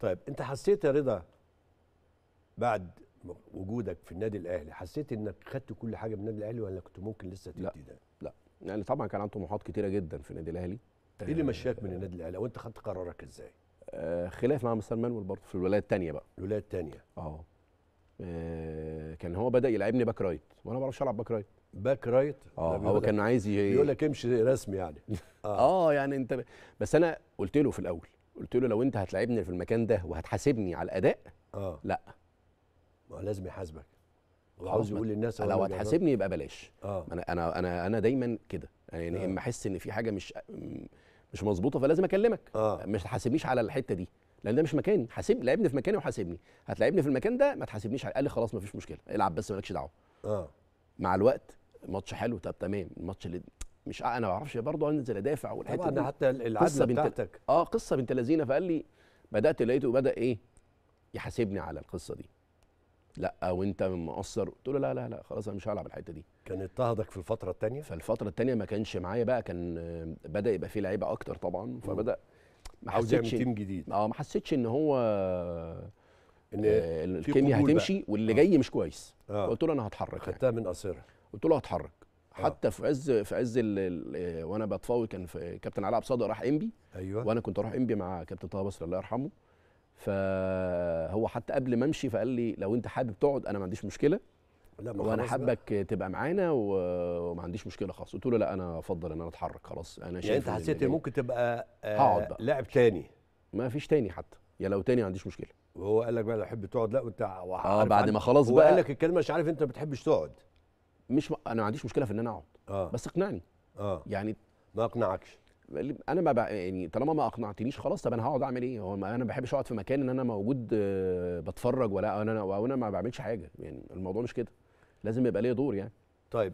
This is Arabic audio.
طيب انت حسيت يا رضا بعد وجودك في النادي الاهلي حسيت انك خدت كل حاجه من النادي الاهلي ولا كنت ممكن لسه تدي ده؟ لا يعني طبعا كان عندي طموحات كتيره جدا في النادي الاهلي ايه اللي مشاك من النادي الاهلي وانت خدت قرارك ازاي؟ آه خلاف مع مستر مانويل برضه في الولايه الثانيه بقى الولايه الثانيه آه. اه كان هو بدا يلعبني باك رايت وانا ما بعرفش العب باك رايت باك رايت اه هو كان عايز يقول لك امشي رسمي يعني اه, آه يعني انت بس انا قلت له في الاول قلت له لو انت هتلاعبني في المكان ده وهتحاسبني على الاداء اه لا ما لازم يحاسبك وعاوز يقول للناس لو هتحاسبني يبقى بلاش آه. انا انا انا انا دايما كده يعني آه. اما احس ان في حاجه مش مش مظبوطه فلازم اكلمك آه. مش تحاسبنيش على الحته دي لان ده مش مكاني حاسب لعبني في مكاني وحاسبني هتلاعبني في المكان ده ما تحاسبنيش على قال لي خلاص فيش مشكله العب بس مالكش دعوه آه. مع الوقت ماتش حلو طب تمام الماتش اللي مش انا ما اعرفش برضه انزل ادافع والحته طبعا دي حتى العدله بتاعتك اه قصه بنت لذينه فقال لي بدات لقيته بدا ايه يحاسبني على القصه دي لا وانت مقصر قلت له لا لا لا خلاص انا مش هلعب الحته دي كان اضطهدك في الفتره الثانيه فالفتره الثانيه ما كانش معايا بقى كان بدا يبقى فيه لعيبه اكتر طبعا فبدا ما حسيتش تيم جديد اه ما حسيتش ان هو ان آه الكيمياء هتمشي بقى. واللي آه. جاي مش كويس آه. قلت له انا هتحرك خدتها يعني. من قصيرها قلت له هتحرك آه. حتى في عز في عز آه، وانا بتفاوض كان في كابتن علاء صادق راح انبي ايوه وانا كنت اروح انبي مع كابتن طه بصري الله يرحمه فهو حتى قبل ما امشي فقال لي لو انت حابب تقعد انا ما عنديش مشكله لا ما وانا حابك تبقى معانا وما عنديش مشكله خالص قلت له لا انا افضل ان انا اتحرك خلاص انا شايف يعني انت حسيت ان ممكن تبقى آه لاعب تاني ما فيش تاني حتى يا لو تاني ما عنديش مشكله وهو قال لك بقى لو حب تقعد لا وانت اه بعد ما خلاص بقى هو قال لك الكلمه مش عارف انت ما بتحبش تقعد مش انا ما عنديش مشكله في ان انا اقعد آه. بس اقنعني آه. يعني ما اقنعكش انا ما بق... يعني طالما ما اقنعتنيش خلاص طب انا هقعد اعمل ايه هو انا ما بحبش اقعد في مكان ان انا موجود آه، بتفرج ولا انا او انا ما بعملش حاجه يعني الموضوع مش كده لازم يبقى ليا دور يعني طيب